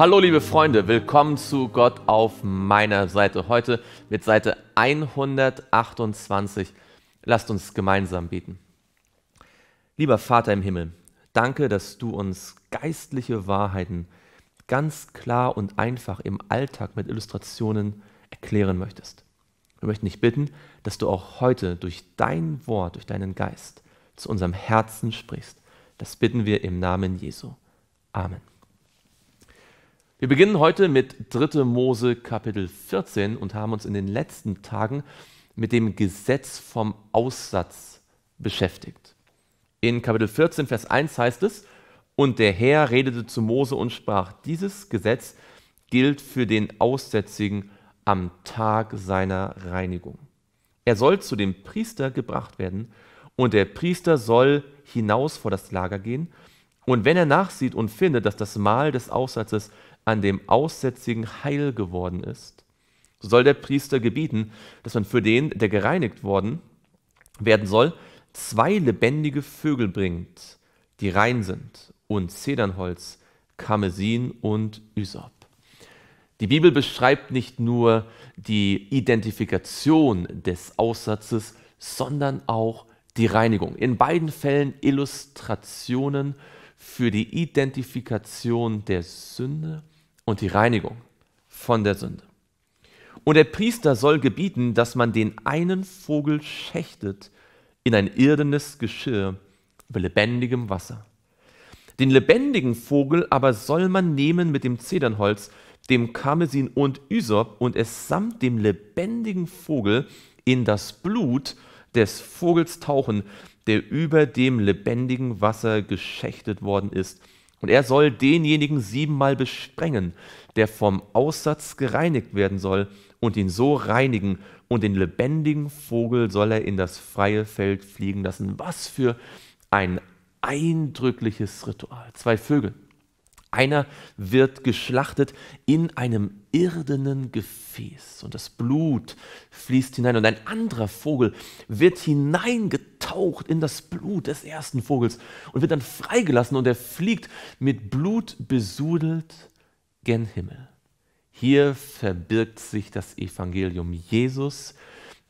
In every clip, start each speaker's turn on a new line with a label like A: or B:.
A: Hallo liebe Freunde, willkommen zu Gott auf meiner Seite. Heute mit Seite 128. Lasst uns gemeinsam beten. Lieber Vater im Himmel, danke, dass du uns geistliche Wahrheiten ganz klar und einfach im Alltag mit Illustrationen erklären möchtest. Wir möchten dich bitten, dass du auch heute durch dein Wort, durch deinen Geist zu unserem Herzen sprichst. Das bitten wir im Namen Jesu. Amen. Wir beginnen heute mit 3. Mose Kapitel 14 und haben uns in den letzten Tagen mit dem Gesetz vom Aussatz beschäftigt. In Kapitel 14, Vers 1 heißt es, und der Herr redete zu Mose und sprach, dieses Gesetz gilt für den Aussätzigen am Tag seiner Reinigung. Er soll zu dem Priester gebracht werden, und der Priester soll hinaus vor das Lager gehen, und wenn er nachsieht und findet, dass das Mahl des Aussatzes an dem Aussätzigen heil geworden ist, so soll der Priester gebieten, dass man für den, der gereinigt worden werden soll, zwei lebendige Vögel bringt, die rein sind, und Zedernholz, Karmesin und Ysop. Die Bibel beschreibt nicht nur die Identifikation des Aussatzes, sondern auch die Reinigung. In beiden Fällen Illustrationen für die Identifikation der Sünde und die Reinigung von der Sünde. Und der Priester soll gebieten, dass man den einen Vogel schächtet in ein irdenes Geschirr bei lebendigem Wasser. Den lebendigen Vogel aber soll man nehmen mit dem Zedernholz, dem Karmesin und Ysop und es samt dem lebendigen Vogel in das Blut des Vogels tauchen, der über dem lebendigen Wasser geschächtet worden ist und er soll denjenigen siebenmal besprengen, der vom Aussatz gereinigt werden soll, und ihn so reinigen. Und den lebendigen Vogel soll er in das freie Feld fliegen lassen. Was für ein eindrückliches Ritual. Zwei Vögel. Einer wird geschlachtet in einem irdenen Gefäß und das Blut fließt hinein und ein anderer Vogel wird hineingetragen taucht in das Blut des ersten Vogels und wird dann freigelassen und er fliegt mit Blut besudelt gen Himmel. Hier verbirgt sich das Evangelium. Jesus,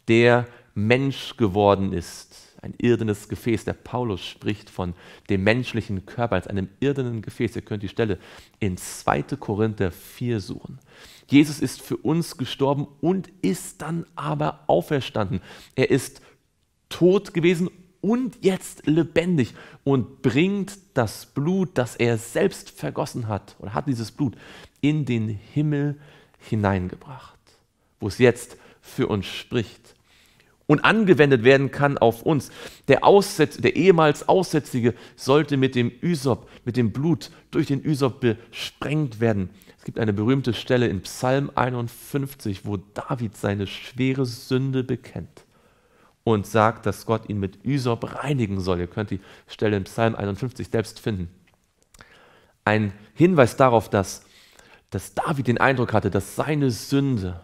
A: der Mensch geworden ist, ein irdenes Gefäß. Der Paulus spricht von dem menschlichen Körper als einem irdenen Gefäß. Ihr könnt die Stelle in 2. Korinther 4 suchen. Jesus ist für uns gestorben und ist dann aber auferstanden. Er ist tot gewesen und jetzt lebendig und bringt das Blut, das er selbst vergossen hat, oder hat dieses Blut in den Himmel hineingebracht, wo es jetzt für uns spricht und angewendet werden kann auf uns. Der, Aussetz, der ehemals Aussätzige sollte mit dem Üsop, mit dem Blut durch den Üsop besprengt werden. Es gibt eine berühmte Stelle in Psalm 51, wo David seine schwere Sünde bekennt und sagt, dass Gott ihn mit Üsop reinigen soll. Ihr könnt die Stelle in Psalm 51 selbst finden. Ein Hinweis darauf, dass, dass David den Eindruck hatte, dass seine Sünde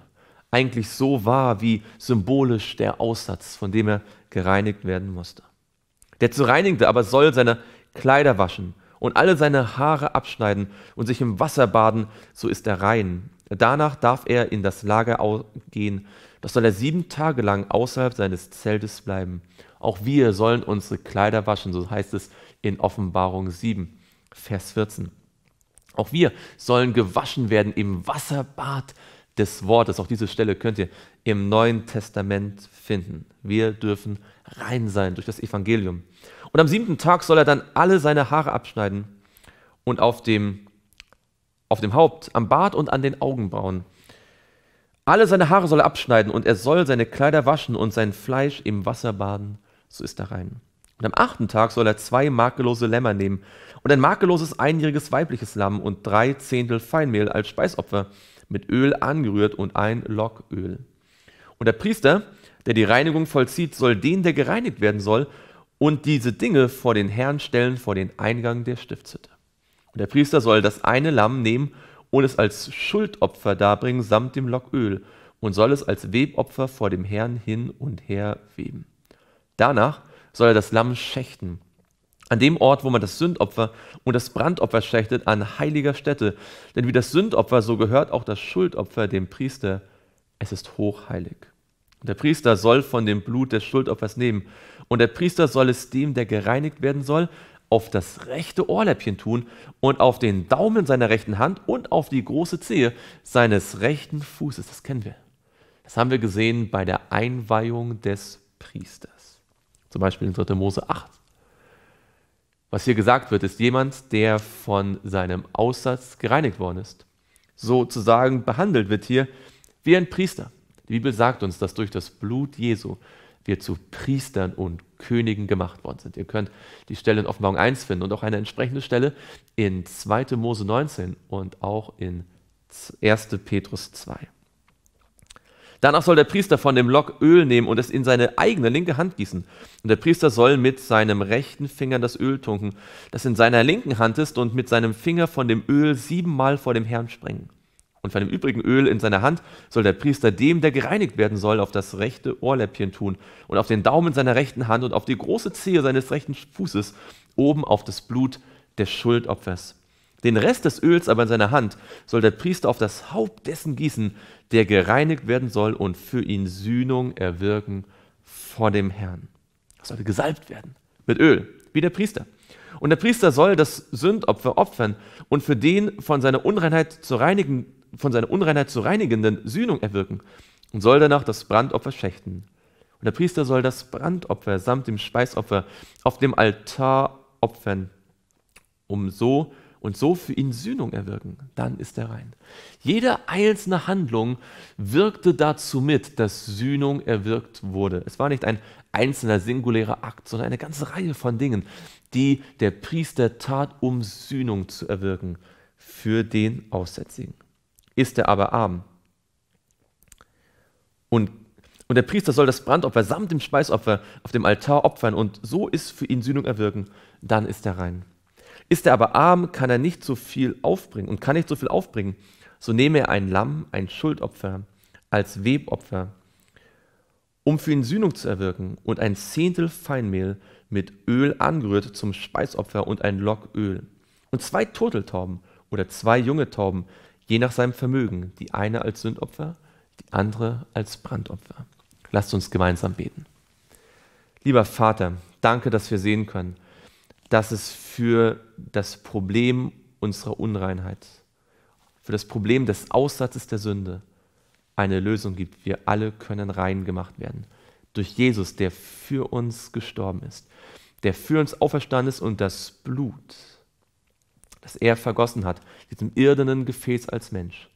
A: eigentlich so war wie symbolisch der Aussatz, von dem er gereinigt werden musste. Der zu reinigende aber soll seine Kleider waschen und alle seine Haare abschneiden und sich im Wasser baden, so ist er rein. Danach darf er in das Lager gehen, doch soll er sieben Tage lang außerhalb seines Zeltes bleiben. Auch wir sollen unsere Kleider waschen, so heißt es in Offenbarung 7, Vers 14. Auch wir sollen gewaschen werden im Wasserbad des Wortes. Auch diese Stelle könnt ihr im Neuen Testament finden. Wir dürfen rein sein durch das Evangelium. Und am siebten Tag soll er dann alle seine Haare abschneiden und auf dem auf dem Haupt, am Bart und an den Augenbrauen. Alle seine Haare soll er abschneiden und er soll seine Kleider waschen und sein Fleisch im Wasser baden, so ist er rein. Und am achten Tag soll er zwei makellose Lämmer nehmen und ein makelloses einjähriges weibliches Lamm und drei Zehntel Feinmehl als Speisopfer, mit Öl angerührt und ein Lock Öl. Und der Priester, der die Reinigung vollzieht, soll den, der gereinigt werden soll, und diese Dinge vor den Herrn stellen, vor den Eingang der Stiftshütte. Und der Priester soll das eine Lamm nehmen und es als Schuldopfer darbringen samt dem Locköl und soll es als Webopfer vor dem Herrn hin und her weben. Danach soll er das Lamm schächten. An dem Ort, wo man das Sündopfer und das Brandopfer schächtet, an heiliger Stätte. Denn wie das Sündopfer, so gehört auch das Schuldopfer dem Priester. Es ist hochheilig. der Priester soll von dem Blut des Schuldopfers nehmen. Und der Priester soll es dem, der gereinigt werden soll, auf das rechte Ohrläppchen tun und auf den Daumen seiner rechten Hand und auf die große Zehe seines rechten Fußes. Das kennen wir. Das haben wir gesehen bei der Einweihung des Priesters. Zum Beispiel in 3. Mose 8. Was hier gesagt wird, ist jemand, der von seinem Aussatz gereinigt worden ist. Sozusagen behandelt wird hier wie ein Priester. Die Bibel sagt uns, dass durch das Blut Jesu wir zu Priestern und Königen gemacht worden sind. Ihr könnt die Stelle in Offenbarung 1 finden und auch eine entsprechende Stelle in 2. Mose 19 und auch in 1. Petrus 2. Danach soll der Priester von dem Lock Öl nehmen und es in seine eigene linke Hand gießen. Und der Priester soll mit seinem rechten Finger das Öl tunken, das in seiner linken Hand ist, und mit seinem Finger von dem Öl siebenmal vor dem Herrn sprengen. Und von dem übrigen Öl in seiner Hand soll der Priester dem, der gereinigt werden soll, auf das rechte Ohrläppchen tun und auf den Daumen seiner rechten Hand und auf die große Zehe seines rechten Fußes, oben auf das Blut des Schuldopfers. Den Rest des Öls aber in seiner Hand soll der Priester auf das Haupt dessen gießen, der gereinigt werden soll und für ihn Sühnung erwirken vor dem Herrn. Er sollte gesalbt werden mit Öl, wie der Priester. Und der Priester soll das Sündopfer opfern und für den von seiner Unreinheit zu reinigen von seiner Unreinheit zu reinigenden Sühnung erwirken und soll danach das Brandopfer schächten. Und der Priester soll das Brandopfer samt dem Speisopfer auf dem Altar opfern, um so und so für ihn Sühnung erwirken. Dann ist er rein. Jede einzelne Handlung wirkte dazu mit, dass Sühnung erwirkt wurde. Es war nicht ein einzelner singulärer Akt, sondern eine ganze Reihe von Dingen, die der Priester tat, um Sühnung zu erwirken für den Aussätzigen ist er aber arm. Und, und der Priester soll das Brandopfer samt dem Speisopfer auf dem Altar opfern und so ist für ihn Sühnung erwirken, dann ist er rein. Ist er aber arm, kann er nicht so viel aufbringen und kann nicht so viel aufbringen, so nehme er ein Lamm, ein Schuldopfer, als Webopfer, um für ihn Sühnung zu erwirken und ein Zehntel Feinmehl mit Öl angerührt zum Speisopfer und ein Lock Öl und zwei Turteltauben oder zwei junge Tauben je nach seinem Vermögen, die eine als Sündopfer, die andere als Brandopfer. Lasst uns gemeinsam beten. Lieber Vater, danke, dass wir sehen können, dass es für das Problem unserer Unreinheit, für das Problem des Aussatzes der Sünde eine Lösung gibt. Wir alle können rein gemacht werden. Durch Jesus, der für uns gestorben ist, der für uns auferstanden ist und das Blut, das er vergossen hat, diesem irdenen Gefäß als Mensch,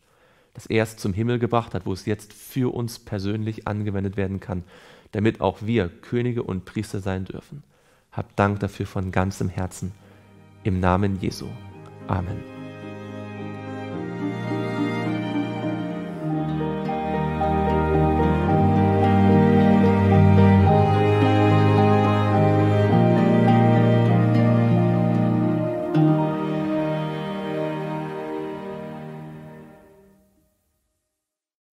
A: das er es zum Himmel gebracht hat, wo es jetzt für uns persönlich angewendet werden kann, damit auch wir Könige und Priester sein dürfen. Hab Dank dafür von ganzem Herzen. Im Namen Jesu. Amen.